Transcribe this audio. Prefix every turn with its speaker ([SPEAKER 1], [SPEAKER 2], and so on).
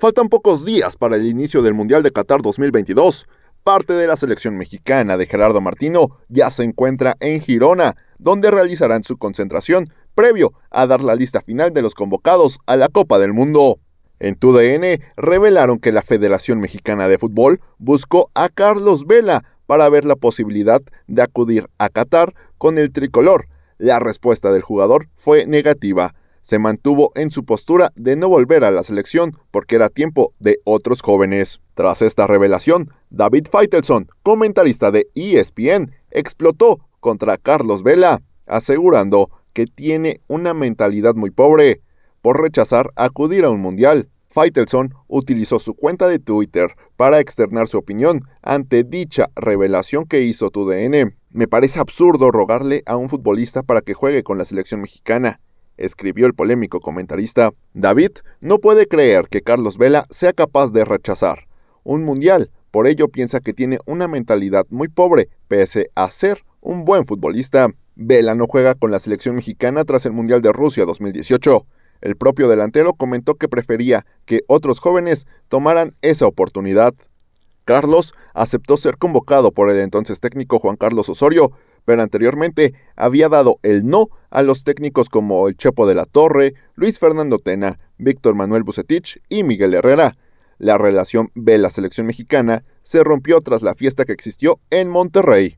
[SPEAKER 1] Faltan pocos días para el inicio del Mundial de Qatar 2022. Parte de la selección mexicana de Gerardo Martino ya se encuentra en Girona, donde realizarán su concentración previo a dar la lista final de los convocados a la Copa del Mundo. En TUDN revelaron que la Federación Mexicana de Fútbol buscó a Carlos Vela para ver la posibilidad de acudir a Qatar con el tricolor. La respuesta del jugador fue negativa se mantuvo en su postura de no volver a la selección porque era tiempo de otros jóvenes. Tras esta revelación, David Feitelson, comentarista de ESPN, explotó contra Carlos Vela, asegurando que tiene una mentalidad muy pobre por rechazar acudir a un mundial. Feitelson utilizó su cuenta de Twitter para externar su opinión ante dicha revelación que hizo TUDN. Me parece absurdo rogarle a un futbolista para que juegue con la selección mexicana escribió el polémico comentarista, David no puede creer que Carlos Vela sea capaz de rechazar un mundial, por ello piensa que tiene una mentalidad muy pobre, pese a ser un buen futbolista. Vela no juega con la selección mexicana tras el Mundial de Rusia 2018. El propio delantero comentó que prefería que otros jóvenes tomaran esa oportunidad. Carlos aceptó ser convocado por el entonces técnico Juan Carlos Osorio, pero anteriormente había dado el no a los técnicos como el Chepo de la Torre, Luis Fernando Tena, Víctor Manuel Bucetich y Miguel Herrera. La relación de la selección mexicana se rompió tras la fiesta que existió en Monterrey.